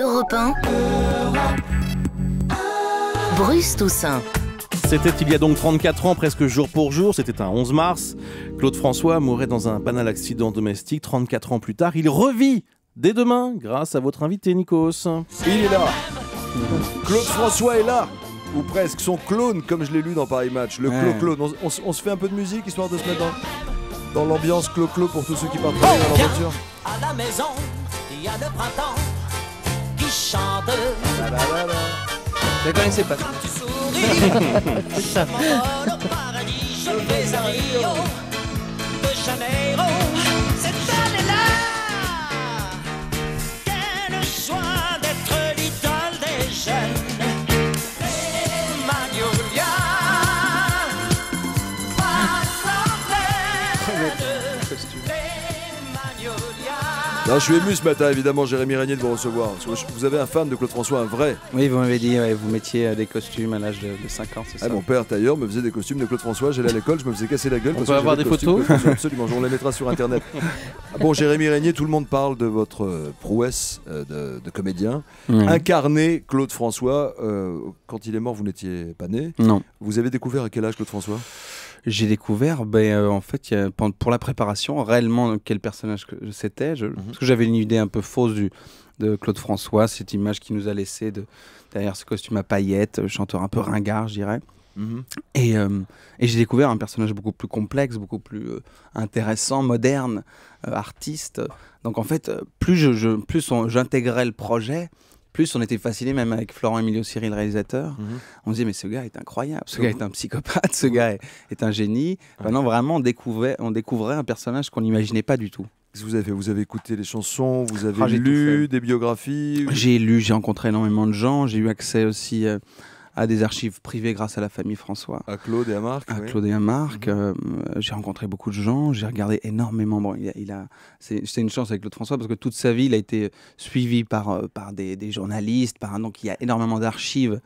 Europe 1. Bruce Toussaint. C'était il y a donc 34 ans, presque jour pour jour, c'était un 11 mars. Claude François mourait dans un banal accident domestique. 34 ans plus tard, il revit dès demain grâce à votre invité Nikos. Il est là. Claude François est là ou presque son clone comme je l'ai lu dans Paris Match, le clo On, se fait un peu de musique histoire de se mettre dans, dans l'ambiance clo pour tous ceux qui partent dans la À la maison, il y a le printemps chante chanteuse. Ah bah je la connaissais pas. Quand Tu souris, je m'envole au paradis, je fais un Rio de Janeiro. je suis ému ce matin, évidemment, Jérémy Régnier, de vous recevoir. Vous avez un fan de Claude François, un vrai. Oui, vous m'avez dit, vous mettiez euh, des costumes à l'âge de, 50 5 ans, c'est eh, ça Mon père, d'ailleurs, me faisait des costumes de Claude François. J'allais à l'école, je me faisais casser la gueule. On parce avoir des photos Absolument, on les mettra sur Internet. bon, Jérémy Régnier, tout le monde parle de votre euh, prouesse euh, de, comédien. Incarner Claude François, quand il est mort, vous n'étiez pas né. Non. Vous avez découvert à quel âge Claude François j'ai découvert, ben, euh, en fait, pour la préparation, réellement quel personnage que c'était. Mhm. Parce que j'avais une idée un peu fausse de Claude François, cette image qui nous a laissée de, derrière ce costume à paillettes, euh, chanteur un peu ringard, je dirais. Mhm. Euh, et, j'ai découvert un personnage beaucoup plus complexe, beaucoup plus intéressant, moderne, artiste. Donc en fait, plus je, plus j'intégrais le projet, plus, on était fasciné même avec Florent Emilio Cyril, réalisateur. Mhm. On se dit, mais ce gars est incroyable, ce gars est un psychopathe, ce gars est, un génie. Maintenant, vraiment, on découvrait, on découvrait un personnage qu'on n'imaginait pas du tout. Vous avez, vous avez écouté les chansons, vous avez ah, lu des biographies J'ai lu, j'ai rencontré énormément de gens, j'ai eu accès aussi. Euh, à des archives privées grâce à la famille François. À Claude et à Marc. À Claude et à Marc. Mhm. Euh, j'ai rencontré beaucoup de gens, j'ai regardé énormément. Bon, il a, c'est, une chance avec Claude François parce que toute sa vie, il a été suivi par, euh, par des, des journalistes, par, donc il y a énormément d'archives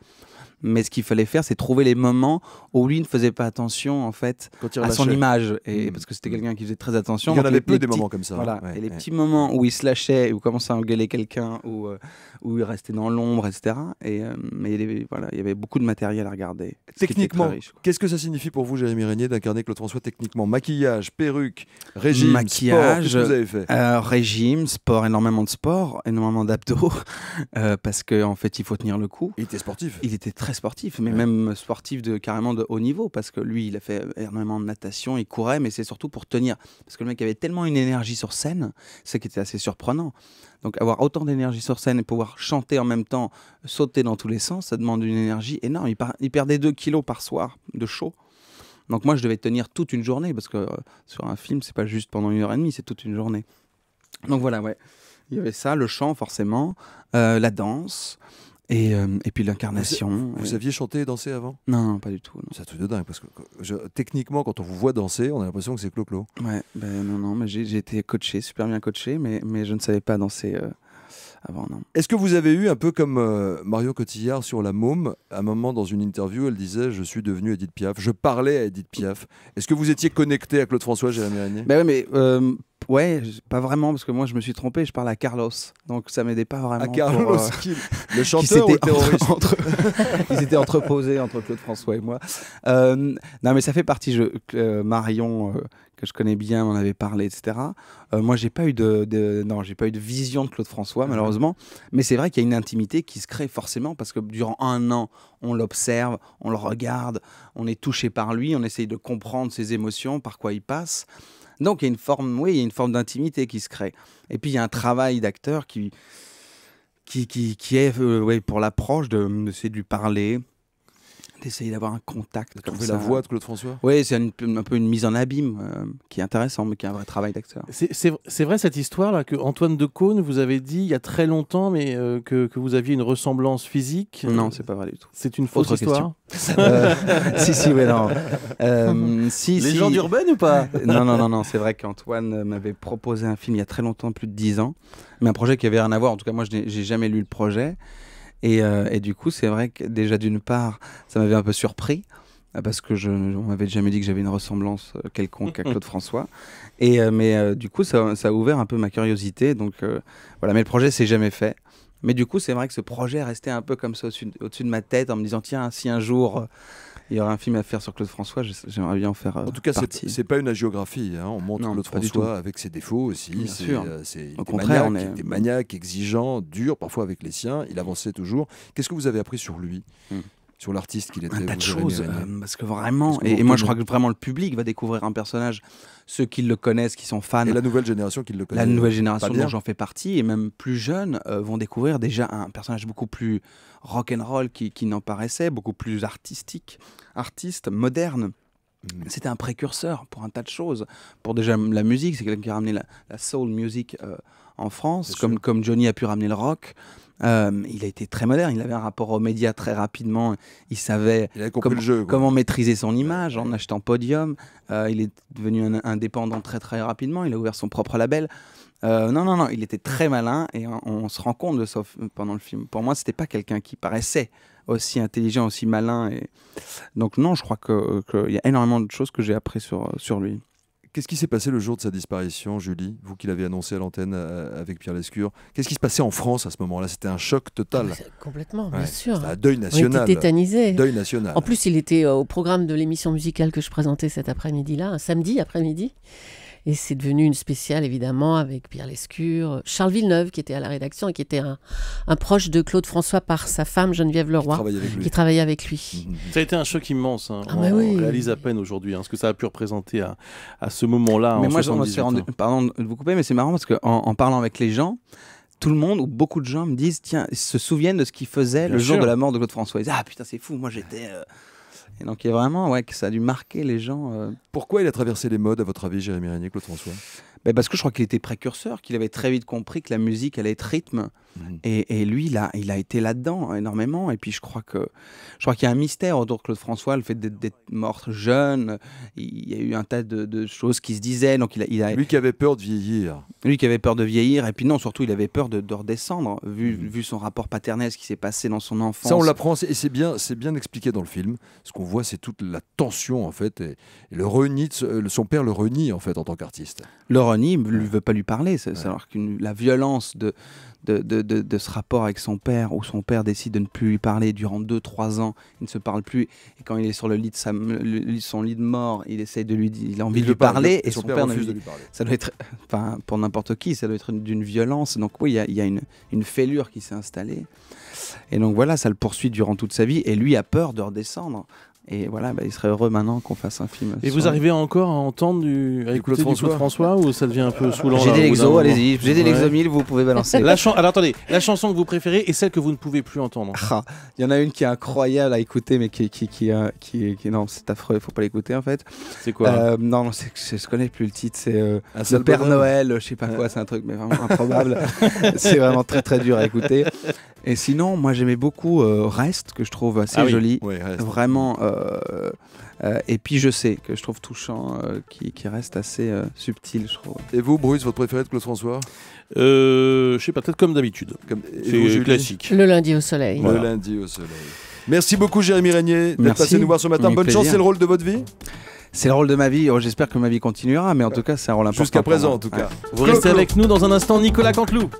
mais ce qu'il fallait faire, c'est trouver les moments où lui ne faisait pas attention en fait à son image, et hmm. parce que c'était hmm. quelqu'un qui faisait très attention. Il y en avait peu des moments comme ça. Voilà. Hein. et les petits moments où il se lâchait, où il commençait à engueuler quelqu'un, où, euh, où il restait dans l'ombre, etc. Et euh, mais il y, voilà, il y avait beaucoup de matériel à regarder. Techniquement, qu'est-ce que ça signifie pour vous, Jérémy Régnier, d'incarner Claude François techniquement Maquillage, perruque, régime, maquillage, ce que vous avez fait euh, Régime, sport, énormément de sport, énormément d'abdos, parce qu'en en fait, il faut tenir le coup. Il était sportif. Il était très très sportif, mais même sportif de carrément de haut niveau, parce que lui, il a fait énormément de natation, il courait, mais c'est surtout pour tenir. Parce que le mec avait tellement une énergie sur scène, ce qui était assez surprenant. Donc avoir autant d'énergie sur scène et pouvoir chanter en même temps, sauter dans tous les sens, ça demande une énergie énorme. Il, perdait 2 kilos par soir de chaud. Donc moi, je devais tenir toute une journée, parce que euh, sur un film, c'est pas juste pendant une heure et demie, c'est toute une journée. Donc voilà, ouais. Il y avait ça, le chant forcément, euh, la danse, et, euh, et puis l'incarnation. Vous, saviez aviez chanté et dansé avant non, pas du tout. C'est un truc de dingue, parce que techniquement, quand on vous voit danser, on a l'impression que c'est clo-clo. Ouais, ben non, non, mais j'ai été coaché, super bien coaché, mais, mais je ne savais pas danser. Euh, non. Est-ce que vous avez eu, un peu comme euh, Mario Cotillard sur La Môme, à un moment dans une interview, elle disait Je suis devenu Edith Piaf, je parlais à Edith Piaf. Est-ce que vous étiez connecté à Claude François Jérémy Ben oui, mais Ouais, pas vraiment, parce que moi je me suis trompé, je parle à Carlos, donc ça m'aidait pas vraiment. À Carlos, euh, le chanteur ou entre, Ils étaient entreposés entre Claude François et moi. Euh, non, mais ça fait partie. Euh, Marion, que je connais bien, m'en avait parlé, etc. moi, j'ai pas eu de, de j'ai pas eu de vision de Claude François, ah. malheureusement. Mais c'est vrai qu'il y a une intimité qui se crée forcément parce que durant un an, on l'observe, on le regarde, on est touché par lui, on essaye de comprendre ses émotions, par quoi il passe. Donc il y a une forme, oui, il y a une forme d'intimité qui se crée. Et puis il y a un travail d'acteur qui, qui, qui, qui, est euh, pour l'approche de, de lui parler, d'essayer d'avoir un contact. Tu trouver la voix de Claude François Oui, c'est un, peu une mise en abîme euh, qui est intéressante, mais qui est un vrai travail d'acteur. C'est vrai cette histoire-là que Antoine Decaune vous avait dit il y a très longtemps, mais euh, que, vous aviez une ressemblance physique euh, Non, c'est pas vrai du tout. C'est une fausse Autre histoire Si, si, oui, non. Les gens d'Urbaine ou pas Non, non, non, non c'est vrai qu'Antoine m'avait proposé un film il y a très longtemps, plus de 10 ans, mais un projet qui avait rien à voir. En tout cas, moi, je n'ai jamais lu le projet. Euh, et, du coup, c'est vrai que déjà d'une part, ça m'avait un peu surpris euh, parce que je, on m'avait jamais dit que j'avais une ressemblance euh, quelconque à Claude François. Et mais du coup, ça, a ouvert un peu ma curiosité. Donc voilà, mais le projet s'est jamais fait. Mais du coup, c'est vrai que ce projet restait un peu comme ça au-dessus, de ma tête en me disant tiens, si un jour euh, il y aura un film à faire sur Claude François, j'aimerais bien en faire. Euh, en tout cas, c'est, c'est pas une agiographie. Hein. On montre Claude François avec ses défauts aussi. c'est, sûr. Euh, au contraire, on était maniaque, exigeant, dur, parfois avec les siens. Il avançait toujours. Qu'est-ce que vous avez appris sur lui sur l'artiste qu'il était. Un tas de choses, euh, parce que vraiment, et, moi je crois que vraiment le public va découvrir un personnage, ceux qui le connaissent, qui sont fans. Et la nouvelle génération qui le connaît. La euh, nouvelle génération dont j'en fais partie, et même plus jeunes, euh, vont découvrir déjà un personnage beaucoup plus rock and roll qui, n'en paraissait, beaucoup plus artistique, artiste, moderne. Mm. C'était un précurseur pour un tas de choses. Pour déjà la musique, c'est quelqu'un qui a ramené la, soul music en France, comme, comme, Johnny a pu ramener le rock. Euh, il a été très moderne, il avait un rapport aux médias très rapidement, il savait comment maîtriser son image en achetant Podium, euh, il est devenu indépendant très très rapidement, il a ouvert son propre label. Euh, non, non, non, il était très malin et on, se rend compte de ça pendant le film. Pour moi, c'était pas quelqu'un qui paraissait aussi intelligent, aussi malin. Et... Donc non, je crois qu'il y a énormément de choses que j'ai appris sur, sur lui. Qu'est-ce qui s'est passé le jour de sa disparition, Julie Vous qui l'avez annoncé à l'antenne euh, euh, avec Pierre Lescure. Qu'est-ce qui se passait en France à ce moment-là C'était un choc total. Ah, complètement, bien sûr. Hein. Un deuil national. On était tétanisé. Deuil national. En plus, il était euh, au programme de l'émission musicale que je présentais cet après-midi-là, un samedi après-midi. Et c'est devenu une spéciale, évidemment, avec Pierre Lescure, Charles Villeneuve, qui était à la rédaction et qui était un, un proche de Claude François par sa femme, Geneviève Leroy, qui travaillait avec lui. Mm-hmm. Ça a été un choc immense. Hein. Ah, on, réalise à peine aujourd'hui hein, ce que ça a pu représenter à, à ce moment-là. Mais moi, moi, me suis rendu... pardon de vous couper, mais c'est marrant parce qu'en parlant avec les gens, tout le monde ou beaucoup de gens me disent tiens, ils se souviennent de ce qu'ils faisaient le jour de la mort de Claude François. Ils disent, ah putain, c'est fou, moi j'étais. Euh, et donc il y a vraiment, ouais, que ça a dû marquer les gens. Euh. Pourquoi il a traversé les modes, à votre avis, Jérémy Régnier, Claude François ben Parce que je crois qu'il était précurseur, qu'il avait très vite compris que la musique allait être rythme. Mhm. Et, lui, il a, il a été là-dedans énormément. Et puis, je crois que je crois qu'il y a un mystère autour de Claude François, le fait d'être mort jeune. Il y a eu un tas de, choses qui se disaient. Donc, il, il Lui qui avait peur de vieillir. Lui qui avait peur de vieillir. Et puis, non, surtout, il avait peur de, redescendre, mhm. vu, son rapport paternel, ce qui s'est passé dans son enfance. Ça, on l'apprend. Et c'est bien, c'est bien expliqué dans le film. Ce qu'on voit, c'est toute la tension, en fait. Et, le renie, euh, son père le renie, en fait, en tant qu'artiste. Le renie, ne veut pas lui parler. C'est, Alors que la violence de de, ce rapport avec son père, où son père décide de ne plus lui parler durant 2-3 ans, il ne se parle plus, et quand il est sur le lit de sa, son lit de mort, il essaye de lui, il a envie de lui parler, et son, père, refuse de lui parler. Ça doit être, enfin, pour n'importe qui, ça doit être d'une violence. Donc oui, il y a, une fêlure qui s'est installée. Et donc voilà, ça le poursuit durant toute sa vie, et lui a peur de redescendre. Et voilà, bah, il serait heureux maintenant qu'on fasse un film. Et vous arrivez encore à entendre du, avec Claude François, François, ou ça devient un peu saoulant J'ai des l'exo, allez-y, j'ai des mille, vous pouvez balancer. la Alors attendez, la chanson que vous préférez et celle que vous ne pouvez plus entendre. Ah, il y en a une qui est incroyable à écouter, mais qui, qui, qui, euh, qui, non, c'est affreux, il faut pas l'écouter en fait. C'est quoi euh, Non, je je connais plus le titre, c'est euh, Le Père Noël, je sais pas quoi, c'est un truc mais vraiment improbable. c'est vraiment très très dur à écouter. Et sinon, moi j'aimais beaucoup Reste, que je trouve assez ah joli. vraiment. Euh, euh, et puis je sais que je trouve touchant, euh, qui, reste assez subtil, je trouve. Et vous, Bruce, votre préféré de Claude François Je sais pas, peut-être comme d'habitude. C'est classique. Le lundi au soleil. Le lundi au soleil. Merci beaucoup, Jérémy Régnier, d'être passé nous voir ce matin. Bonne chance, c'est le rôle de votre vie c'est le rôle de ma vie. Oh, j'espère que ma vie continuera, mais en bah, tout cas, c'est un rôle important. Jusqu'à présent, en tout cas. Vous restez avec nous dans un instant, Nicolas Canteloup.